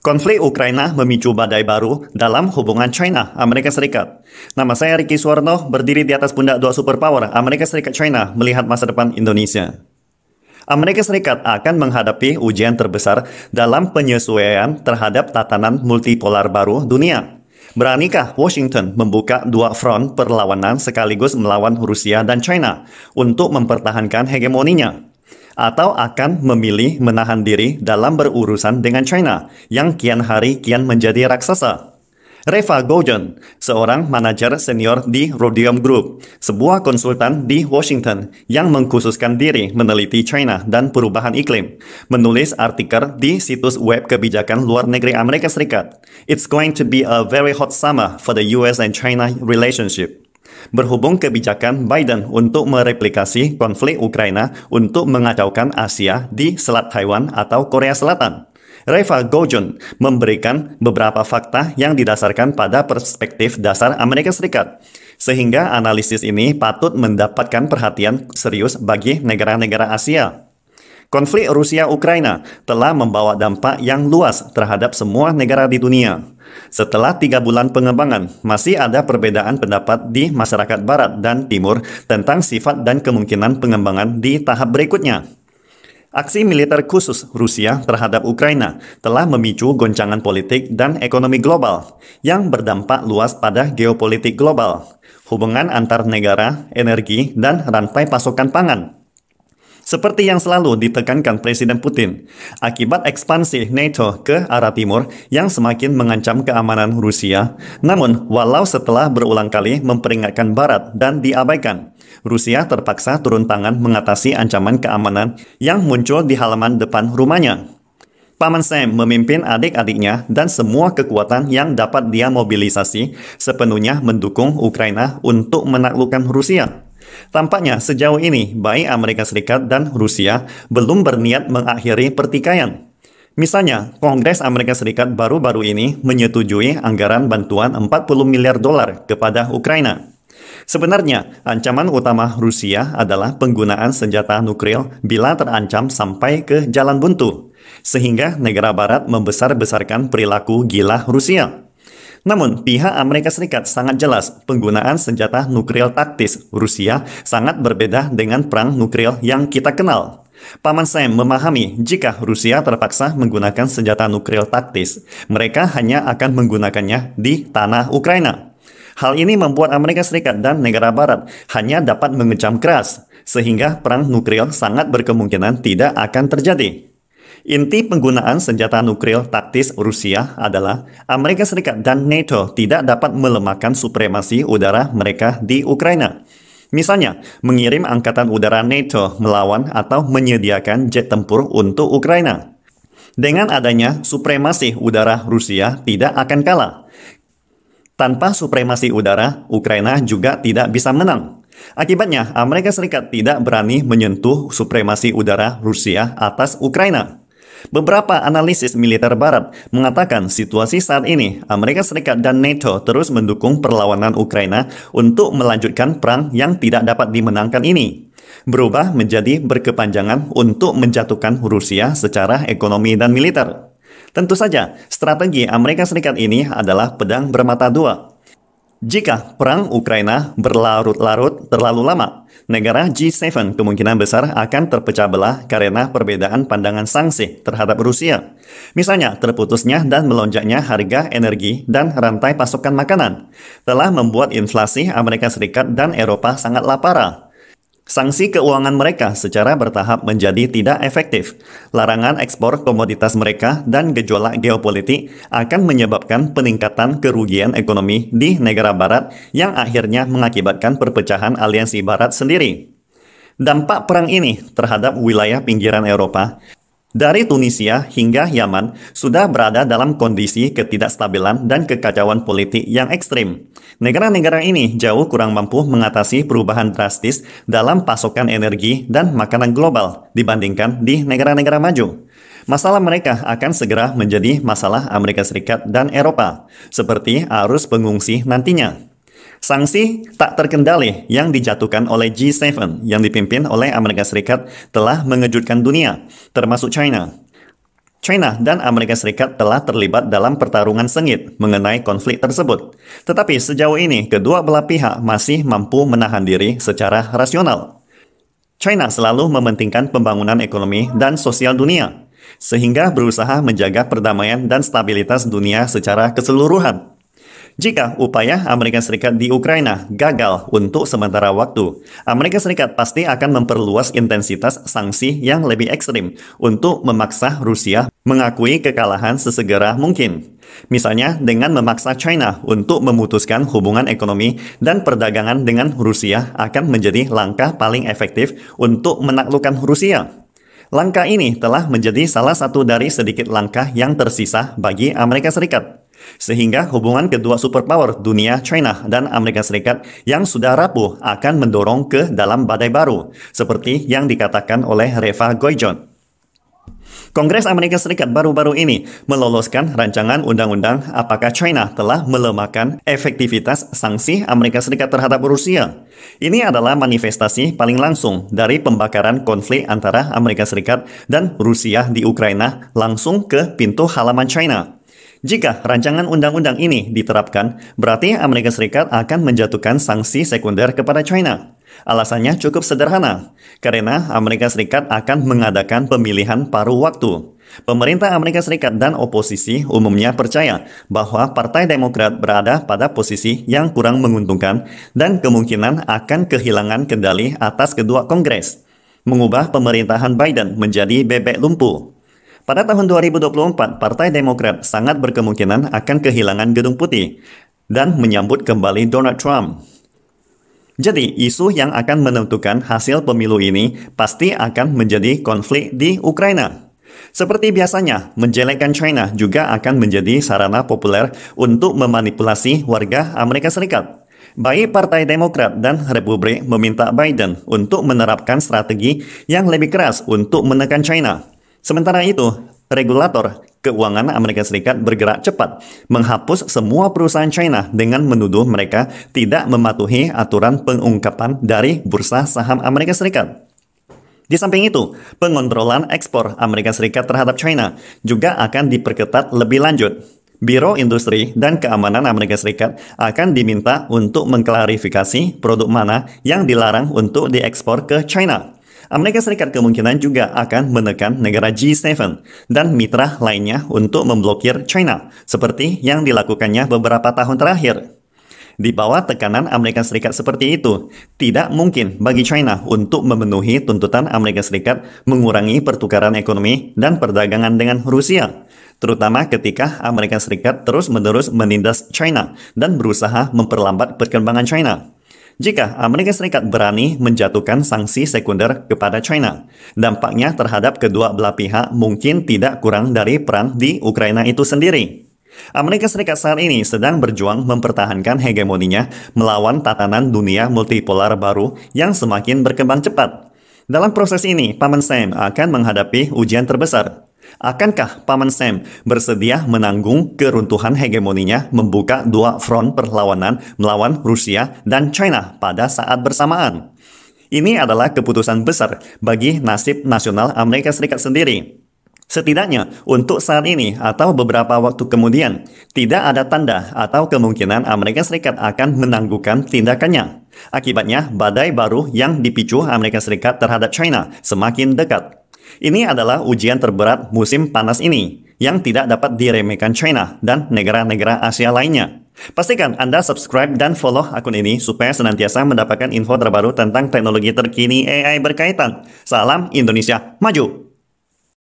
Konflik Ukraina memicu badai baru dalam hubungan China, Amerika Serikat. Nama saya Ricky Suwarno, berdiri di atas pundak dua superpower Amerika Serikat China melihat masa depan Indonesia. Amerika Serikat akan menghadapi ujian terbesar dalam penyesuaian terhadap tatanan multipolar baru dunia. Beranikah Washington membuka dua front perlawanan sekaligus melawan Rusia dan China untuk mempertahankan hegemoninya? atau akan memilih menahan diri dalam berurusan dengan China yang kian hari kian menjadi raksasa. Reva Gojan, seorang manajer senior di Rhodium Group, sebuah konsultan di Washington yang mengkhususkan diri meneliti China dan perubahan iklim, menulis artikel di situs web kebijakan luar negeri Amerika Serikat. It's going to be a very hot summer for the US and China relationship berhubung kebijakan Biden untuk mereplikasi konflik Ukraina untuk mengacaukan Asia di Selat Taiwan atau Korea Selatan. Reva Gojon memberikan beberapa fakta yang didasarkan pada perspektif dasar Amerika Serikat. Sehingga analisis ini patut mendapatkan perhatian serius bagi negara-negara Asia. Konflik Rusia-Ukraina telah membawa dampak yang luas terhadap semua negara di dunia setelah tiga bulan pengembangan, masih ada perbedaan pendapat di masyarakat barat dan timur tentang sifat dan kemungkinan pengembangan di tahap berikutnya. Aksi militer khusus Rusia terhadap Ukraina telah memicu goncangan politik dan ekonomi global yang berdampak luas pada geopolitik global, hubungan antar negara, energi, dan rantai pasokan pangan. Seperti yang selalu ditekankan Presiden Putin, akibat ekspansi NATO ke arah timur yang semakin mengancam keamanan Rusia, namun walau setelah berulang kali memperingatkan Barat dan diabaikan, Rusia terpaksa turun tangan mengatasi ancaman keamanan yang muncul di halaman depan rumahnya. Paman Sam memimpin adik-adiknya dan semua kekuatan yang dapat dia mobilisasi sepenuhnya mendukung Ukraina untuk menaklukkan Rusia. Tampaknya sejauh ini, baik Amerika Serikat dan Rusia belum berniat mengakhiri pertikaian. Misalnya, Kongres Amerika Serikat baru-baru ini menyetujui anggaran bantuan 40 miliar dolar kepada Ukraina. Sebenarnya, ancaman utama Rusia adalah penggunaan senjata nuklir bila terancam sampai ke jalan buntu, sehingga negara barat membesar-besarkan perilaku gila Rusia. Namun, pihak Amerika Serikat sangat jelas penggunaan senjata nuklir taktis Rusia sangat berbeda dengan perang nuklir yang kita kenal. Paman Sam memahami jika Rusia terpaksa menggunakan senjata nuklir taktis, mereka hanya akan menggunakannya di tanah Ukraina. Hal ini membuat Amerika Serikat dan negara barat hanya dapat mengecam keras, sehingga perang nuklir sangat berkemungkinan tidak akan terjadi. Inti penggunaan senjata nuklir taktis Rusia adalah Amerika Serikat dan NATO tidak dapat melemahkan supremasi udara mereka di Ukraina. Misalnya, mengirim angkatan udara NATO melawan atau menyediakan jet tempur untuk Ukraina. Dengan adanya supremasi udara Rusia tidak akan kalah. Tanpa supremasi udara, Ukraina juga tidak bisa menang. Akibatnya, Amerika Serikat tidak berani menyentuh supremasi udara Rusia atas Ukraina. Beberapa analisis militer barat mengatakan situasi saat ini Amerika Serikat dan NATO terus mendukung perlawanan Ukraina untuk melanjutkan perang yang tidak dapat dimenangkan ini berubah menjadi berkepanjangan untuk menjatuhkan Rusia secara ekonomi dan militer. Tentu saja, strategi Amerika Serikat ini adalah pedang bermata dua. Jika perang Ukraina berlarut-larut terlalu lama, Negara G7 kemungkinan besar akan terpecah belah karena perbedaan pandangan sanksi terhadap Rusia. Misalnya, terputusnya dan melonjaknya harga energi dan rantai pasokan makanan telah membuat inflasi Amerika Serikat dan Eropa sangat lapar. Sanksi keuangan mereka secara bertahap menjadi tidak efektif. Larangan ekspor komoditas mereka dan gejolak geopolitik akan menyebabkan peningkatan kerugian ekonomi di negara barat yang akhirnya mengakibatkan perpecahan aliansi barat sendiri. Dampak perang ini terhadap wilayah pinggiran Eropa dari Tunisia hingga Yaman sudah berada dalam kondisi ketidakstabilan dan kekacauan politik yang ekstrim. Negara-negara ini jauh kurang mampu mengatasi perubahan drastis dalam pasokan energi dan makanan global dibandingkan di negara-negara maju. Masalah mereka akan segera menjadi masalah Amerika Serikat dan Eropa, seperti arus pengungsi nantinya. Sanksi tak terkendali yang dijatuhkan oleh G7 yang dipimpin oleh Amerika Serikat telah mengejutkan dunia, termasuk China. China dan Amerika Serikat telah terlibat dalam pertarungan sengit mengenai konflik tersebut. Tetapi sejauh ini, kedua belah pihak masih mampu menahan diri secara rasional. China selalu mementingkan pembangunan ekonomi dan sosial dunia, sehingga berusaha menjaga perdamaian dan stabilitas dunia secara keseluruhan. Jika upaya Amerika Serikat di Ukraina gagal untuk sementara waktu, Amerika Serikat pasti akan memperluas intensitas sanksi yang lebih ekstrim untuk memaksa Rusia mengakui kekalahan sesegera mungkin. Misalnya dengan memaksa China untuk memutuskan hubungan ekonomi dan perdagangan dengan Rusia akan menjadi langkah paling efektif untuk menaklukkan Rusia. Langkah ini telah menjadi salah satu dari sedikit langkah yang tersisa bagi Amerika Serikat. Sehingga hubungan kedua superpower dunia China dan Amerika Serikat yang sudah rapuh akan mendorong ke dalam badai baru, seperti yang dikatakan oleh Reva Goijon. Kongres Amerika Serikat baru-baru ini meloloskan rancangan undang-undang apakah China telah melemahkan efektivitas sanksi Amerika Serikat terhadap Rusia. Ini adalah manifestasi paling langsung dari pembakaran konflik antara Amerika Serikat dan Rusia di Ukraina langsung ke pintu halaman China. Jika rancangan undang-undang ini diterapkan, berarti Amerika Serikat akan menjatuhkan sanksi sekunder kepada China. Alasannya cukup sederhana, karena Amerika Serikat akan mengadakan pemilihan paruh waktu. Pemerintah Amerika Serikat dan oposisi umumnya percaya bahwa Partai Demokrat berada pada posisi yang kurang menguntungkan dan kemungkinan akan kehilangan kendali atas kedua Kongres, mengubah pemerintahan Biden menjadi bebek lumpuh. Pada tahun 2024, Partai Demokrat sangat berkemungkinan akan kehilangan Gedung Putih dan menyambut kembali Donald Trump. Jadi, isu yang akan menentukan hasil pemilu ini pasti akan menjadi konflik di Ukraina. Seperti biasanya, menjelekkan China juga akan menjadi sarana populer untuk memanipulasi warga Amerika Serikat. Baik Partai Demokrat dan Republik meminta Biden untuk menerapkan strategi yang lebih keras untuk menekan China. Sementara itu, regulator keuangan Amerika Serikat bergerak cepat menghapus semua perusahaan China dengan menuduh mereka tidak mematuhi aturan pengungkapan dari bursa saham Amerika Serikat. Di samping itu, pengontrolan ekspor Amerika Serikat terhadap China juga akan diperketat lebih lanjut. Biro Industri dan Keamanan Amerika Serikat akan diminta untuk mengklarifikasi produk mana yang dilarang untuk diekspor ke China. Amerika Serikat kemungkinan juga akan menekan negara G7 dan mitra lainnya untuk memblokir China, seperti yang dilakukannya beberapa tahun terakhir. Di bawah tekanan Amerika Serikat seperti itu, tidak mungkin bagi China untuk memenuhi tuntutan Amerika Serikat mengurangi pertukaran ekonomi dan perdagangan dengan Rusia, terutama ketika Amerika Serikat terus-menerus menindas China dan berusaha memperlambat perkembangan China jika Amerika Serikat berani menjatuhkan sanksi sekunder kepada China. Dampaknya terhadap kedua belah pihak mungkin tidak kurang dari perang di Ukraina itu sendiri. Amerika Serikat saat ini sedang berjuang mempertahankan hegemoninya melawan tatanan dunia multipolar baru yang semakin berkembang cepat. Dalam proses ini, Paman Sam akan menghadapi ujian terbesar, Akankah Paman Sam bersedia menanggung keruntuhan hegemoninya membuka dua front perlawanan melawan Rusia dan China pada saat bersamaan? Ini adalah keputusan besar bagi nasib nasional Amerika Serikat sendiri. Setidaknya untuk saat ini atau beberapa waktu kemudian, tidak ada tanda atau kemungkinan Amerika Serikat akan menangguhkan tindakannya. Akibatnya, badai baru yang dipicu Amerika Serikat terhadap China semakin dekat. Ini adalah ujian terberat musim panas ini yang tidak dapat diremehkan China dan negara-negara Asia lainnya. Pastikan Anda subscribe dan follow akun ini supaya senantiasa mendapatkan info terbaru tentang teknologi terkini AI berkaitan. Salam Indonesia Maju!